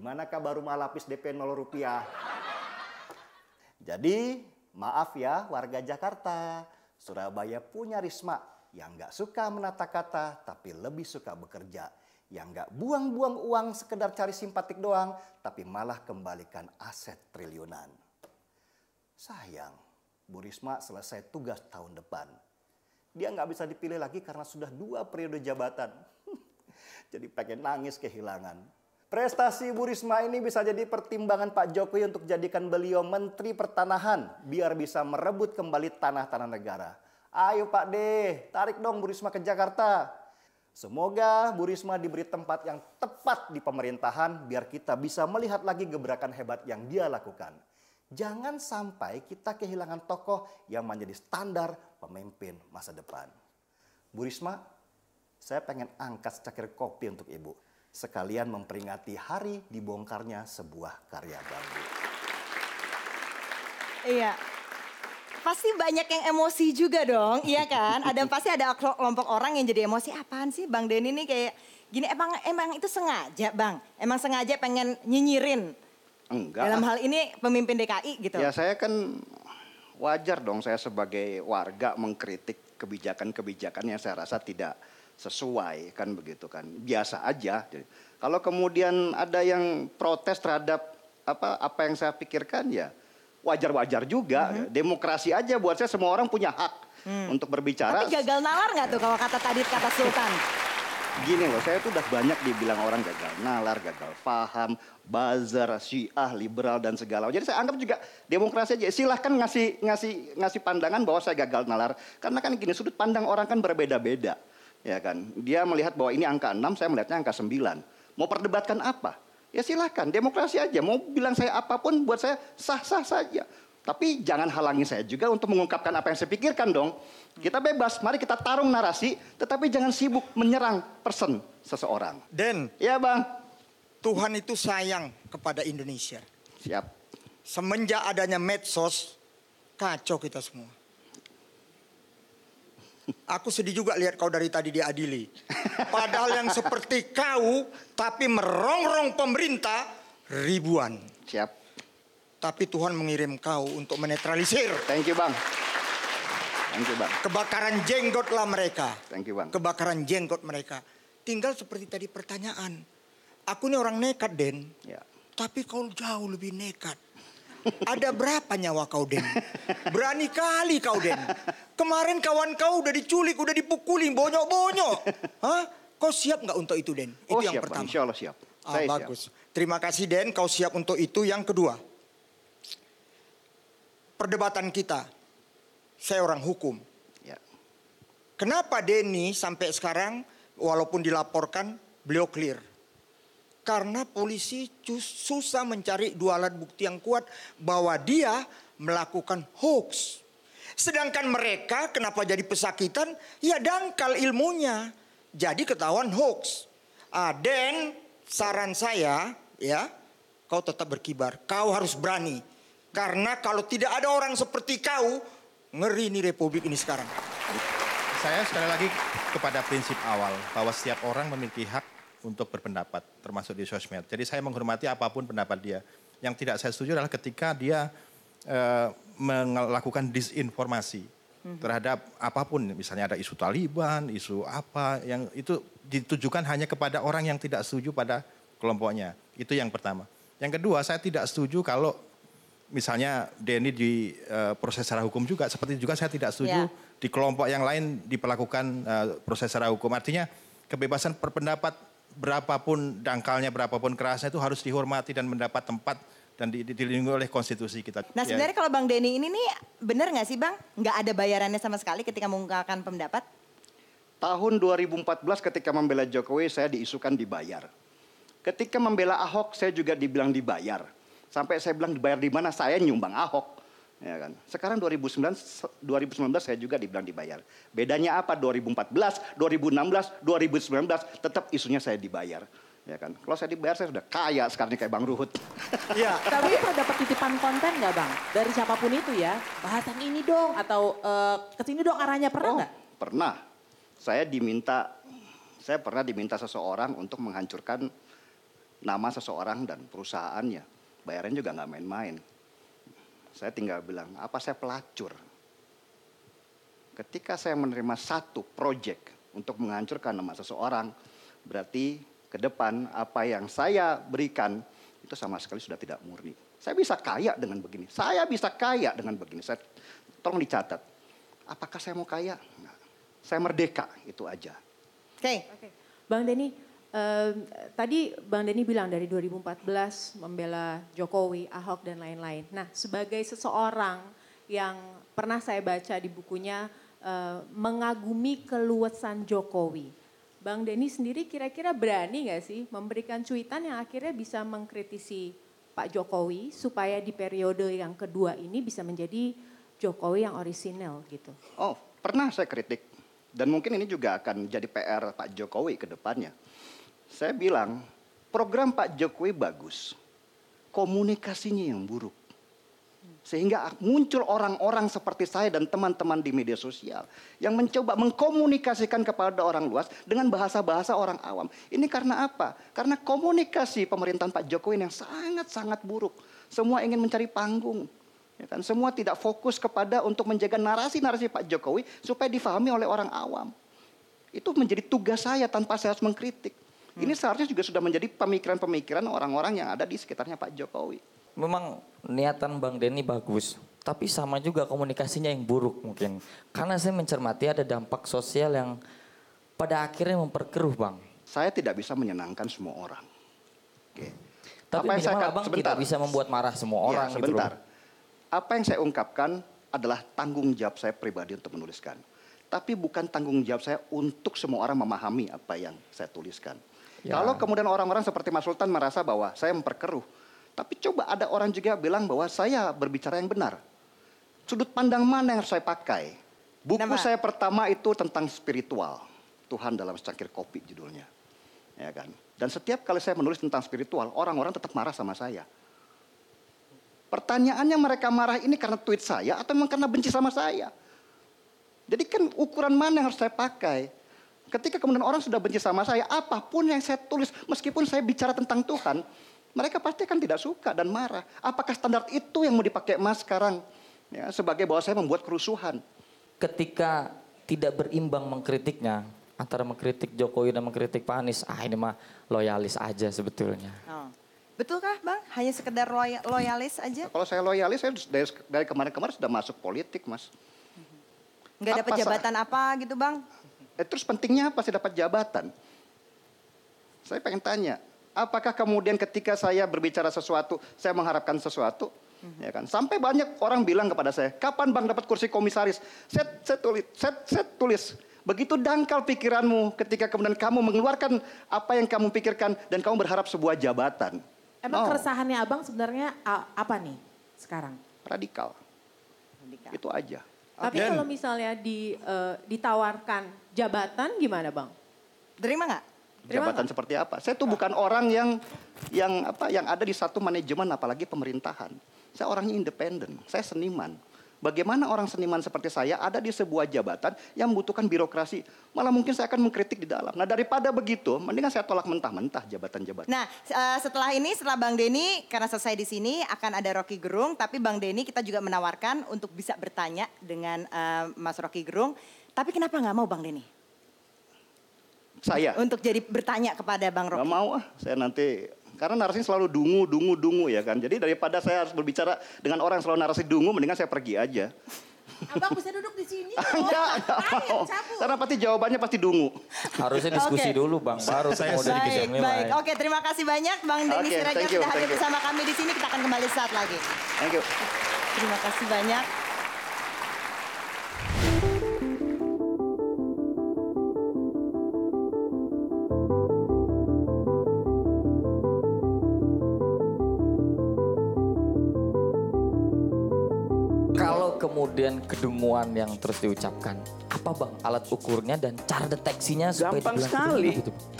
Gimana kabar rumah lapis DP 0 rupiah? Jadi, maaf ya warga Jakarta. Surabaya punya Risma yang gak suka menata kata tapi lebih suka bekerja. Yang gak buang-buang uang sekedar cari simpatik doang tapi malah kembalikan aset triliunan. Sayang, Bu Risma selesai tugas tahun depan. Dia nggak bisa dipilih lagi karena sudah dua periode jabatan. Jadi pengen nangis kehilangan. Prestasi Bu Risma ini bisa jadi pertimbangan Pak Jokowi untuk jadikan beliau Menteri Pertanahan biar bisa merebut kembali tanah-tanah negara. Ayo Pak D, tarik dong Bu Risma ke Jakarta. Semoga Bu Risma diberi tempat yang tepat di pemerintahan biar kita bisa melihat lagi gebrakan hebat yang dia lakukan. Jangan sampai kita kehilangan tokoh yang menjadi standar pemimpin masa depan. Bu Risma, saya pengen angkat secakir kopi untuk Ibu sekalian memperingati hari dibongkarnya sebuah karya bambu. Iya. Pasti banyak yang emosi juga dong, iya kan? Ada pasti ada kelompok orang yang jadi emosi. Apaan sih Bang Deni ini kayak gini emang emang itu sengaja, Bang? Emang sengaja pengen nyinyirin? Enggak. Dalam hal ini pemimpin DKI gitu. Ya saya kan wajar dong saya sebagai warga mengkritik kebijakan-kebijakan yang saya rasa tidak sesuai kan begitu kan biasa aja jadi, kalau kemudian ada yang protes terhadap apa apa yang saya pikirkan ya wajar-wajar juga mm -hmm. demokrasi aja buat saya semua orang punya hak mm. untuk berbicara tapi gagal nalar nggak tuh kalau kata tadi kata Sultan gini loh saya tuh udah banyak dibilang orang gagal nalar gagal paham bazar syiah liberal dan segala jadi saya anggap juga demokrasi aja silahkan ngasih ngasih ngasih pandangan bahwa saya gagal nalar karena kan gini sudut pandang orang kan berbeda-beda Ya kan? Dia melihat bahwa ini angka 6, saya melihatnya angka 9. Mau perdebatkan apa? Ya silahkan, demokrasi aja. Mau bilang saya apapun buat saya sah-sah saja. Tapi jangan halangi saya juga untuk mengungkapkan apa yang saya pikirkan dong. Kita bebas, mari kita tarung narasi, tetapi jangan sibuk menyerang person seseorang. Den. Ya bang. Tuhan itu sayang kepada Indonesia. Siap. Semenjak adanya medsos, kacau kita semua. Aku sedih juga lihat kau dari tadi diadili. Padahal yang seperti kau tapi merongrong pemerintah ribuan. Siap. Tapi Tuhan mengirim kau untuk menetralisir. Thank you, Bang. Thank you, Bang. Kebakaran jenggotlah mereka. Thank you, Bang. Kebakaran jenggot mereka. Tinggal seperti tadi pertanyaan. Aku ini orang nekat, Den. Ya. Tapi kau jauh lebih nekat ada berapa nyawa kau Den? Berani kali kau Den. Kemarin kawan kau udah diculik, udah dipukuli, bonyok-bonyok. Hah? Kau siap nggak untuk itu Den? Itu oh, yang siap, pertama. Insya Allah siap. Ah, Saya bagus. Siap. Terima kasih Den, kau siap untuk itu. Yang kedua, perdebatan kita. Saya orang hukum. Ya. Kenapa Denny sampai sekarang walaupun dilaporkan beliau clear? Karena polisi susah mencari dua alat bukti yang kuat bahwa dia melakukan hoax. Sedangkan mereka kenapa jadi pesakitan? Ya dangkal ilmunya. Jadi ketahuan hoax. Dan saran saya ya kau tetap berkibar. Kau harus berani. Karena kalau tidak ada orang seperti kau, ngeri nih republik ini sekarang. Saya sekali lagi kepada prinsip awal bahwa setiap orang memiliki hak untuk berpendapat, termasuk di sosmed. Jadi saya menghormati apapun pendapat dia. Yang tidak saya setuju adalah ketika dia e, melakukan disinformasi hmm. terhadap apapun, misalnya ada isu Taliban, isu apa, yang itu ditujukan hanya kepada orang yang tidak setuju pada kelompoknya. Itu yang pertama. Yang kedua, saya tidak setuju kalau misalnya Denny di e, proses secara hukum juga, seperti juga saya tidak setuju yeah. di kelompok yang lain diperlakukan e, proses secara hukum. Artinya kebebasan berpendapat berapapun dangkalnya, berapapun kerasnya itu harus dihormati dan mendapat tempat dan dilindungi oleh konstitusi kita. Nah ya. sebenarnya ya. kalau Bang Denny ini nih benar nggak sih Bang? Nggak ada bayarannya sama sekali ketika mengungkapkan pendapat? Tahun 2014 ketika membela Jokowi saya diisukan dibayar. Ketika membela Ahok saya juga dibilang dibayar. Sampai saya bilang dibayar di mana saya nyumbang Ahok. Ya kan? Sekarang 2009, 2019 saya juga dibilang dibayar. Bedanya apa 2014, 2016, 2019 tetap isunya saya dibayar. Ya kan? Kalau saya dibayar saya sudah kaya sekarang kayak Bang Ruhut. Iya. Tapi pernah dapat titipan konten nggak Bang? Dari siapapun itu ya, bahasan ini dong atau uh, ke sini dong arahnya pernah oh, nggak? Oh, pernah. Saya diminta saya pernah diminta seseorang untuk menghancurkan nama seseorang dan perusahaannya. Bayarannya juga nggak main-main saya tinggal bilang, apa saya pelacur? Ketika saya menerima satu proyek untuk menghancurkan nama seseorang, berarti ke depan apa yang saya berikan itu sama sekali sudah tidak murni. Saya bisa kaya dengan begini. Saya bisa kaya dengan begini. Saya tolong dicatat. Apakah saya mau kaya? Enggak. Saya merdeka itu aja. Oke. Okay. Okay. Bang Denny, tadi Bang Denny bilang dari 2014 membela Jokowi, Ahok dan lain-lain. Nah, sebagai seseorang yang pernah saya baca di bukunya uh, mengagumi keluasan Jokowi. Bang Denny sendiri kira-kira berani nggak sih memberikan cuitan yang akhirnya bisa mengkritisi Pak Jokowi supaya di periode yang kedua ini bisa menjadi Jokowi yang orisinal gitu? Oh, pernah saya kritik dan mungkin ini juga akan jadi PR Pak Jokowi ke depannya saya bilang, program Pak Jokowi bagus. Komunikasinya yang buruk. Sehingga muncul orang-orang seperti saya dan teman-teman di media sosial yang mencoba mengkomunikasikan kepada orang luas dengan bahasa-bahasa orang awam. Ini karena apa? Karena komunikasi pemerintahan Pak Jokowi yang sangat-sangat buruk. Semua ingin mencari panggung. Ya kan? Semua tidak fokus kepada untuk menjaga narasi-narasi Pak Jokowi supaya difahami oleh orang awam. Itu menjadi tugas saya tanpa saya harus mengkritik. Hmm. Ini seharusnya juga sudah menjadi pemikiran-pemikiran orang-orang yang ada di sekitarnya Pak Jokowi. Memang niatan Bang Denny bagus, tapi sama juga komunikasinya yang buruk mungkin. Karena saya mencermati ada dampak sosial yang pada akhirnya memperkeruh Bang. Saya tidak bisa menyenangkan semua orang. Oke. Tapi apa yang saya Bang tidak bisa membuat marah semua ya, orang. Ya, sebentar. Gitu apa yang saya ungkapkan adalah tanggung jawab saya pribadi untuk menuliskan. Tapi bukan tanggung jawab saya untuk semua orang memahami apa yang saya tuliskan. Ya. Kalau kemudian orang-orang seperti Mas Sultan merasa bahwa saya memperkeruh, tapi coba ada orang juga bilang bahwa saya berbicara yang benar. Sudut pandang mana yang harus saya pakai? Buku Nama. saya pertama itu tentang spiritual. Tuhan dalam secangkir kopi judulnya. Ya kan? Dan setiap kali saya menulis tentang spiritual, orang-orang tetap marah sama saya. Pertanyaannya mereka marah ini karena tweet saya atau memang karena benci sama saya? Jadi kan ukuran mana yang harus saya pakai? Ketika kemudian orang sudah benci sama saya, apapun yang saya tulis, meskipun saya bicara tentang Tuhan, mereka pasti akan tidak suka dan marah. Apakah standar itu yang mau dipakai Mas sekarang? Ya, sebagai bahwa saya membuat kerusuhan. Ketika tidak berimbang mengkritiknya, antara mengkritik Jokowi dan mengkritik Pak Anies, ah ini mah loyalis aja sebetulnya. Oh. Betulkah Bang? Hanya sekedar loyalis aja? Kalau saya loyalis, saya dari, dari kemarin-kemarin sudah masuk politik, Mas. Nggak ada jabatan apa gitu, Bang? Eh, terus pentingnya apa saya dapat jabatan? Saya pengen tanya, apakah kemudian ketika saya berbicara sesuatu, saya mengharapkan sesuatu? Mm-hmm. Ya kan? Sampai banyak orang bilang kepada saya, kapan bang dapat kursi komisaris? Saya, saya tulis, saya, saya tulis. Begitu dangkal pikiranmu ketika kemudian kamu mengeluarkan apa yang kamu pikirkan dan kamu berharap sebuah jabatan. Emang oh. keresahannya abang sebenarnya apa nih sekarang? Radikal. Radikal. Itu aja. Tapi kalau misalnya di, uh, ditawarkan jabatan gimana bang? Terima nggak? Jabatan gak? seperti apa? Saya tuh nah. bukan orang yang yang apa yang ada di satu manajemen apalagi pemerintahan. Saya orangnya independen, saya seniman. Bagaimana orang seniman seperti saya ada di sebuah jabatan yang membutuhkan birokrasi? Malah mungkin saya akan mengkritik di dalam. Nah daripada begitu, mendingan saya tolak mentah-mentah jabatan-jabatan. Nah eh, setelah ini, setelah Bang Denny, karena selesai di sini akan ada Rocky Gerung. Tapi Bang Denny kita juga menawarkan untuk bisa bertanya dengan uh, Mas Rocky Gerung. Tapi kenapa nggak mau Bang Denny? Saya? Untuk jadi bertanya kepada Bang Rocky. Nggak mau ah. saya nanti karena narasi selalu dungu, dungu, dungu ya kan. Jadi daripada saya harus berbicara dengan orang yang selalu narasi dungu, mendingan saya pergi aja. Abang bisa duduk di sini. Enggak, enggak mau. Karena pasti jawabannya pasti dungu. Harusnya diskusi okay. dulu Bang, baru saya mau dari baik, baik. Oke, okay, terima kasih banyak Bang Denny okay, Siraja sudah hadir bersama kami di sini. Kita akan kembali saat lagi. Thank you. Terima kasih banyak. kemudian kedunguan yang terus diucapkan, apa bang alat ukurnya dan cara deteksinya supaya Gampang sekali. Gitu,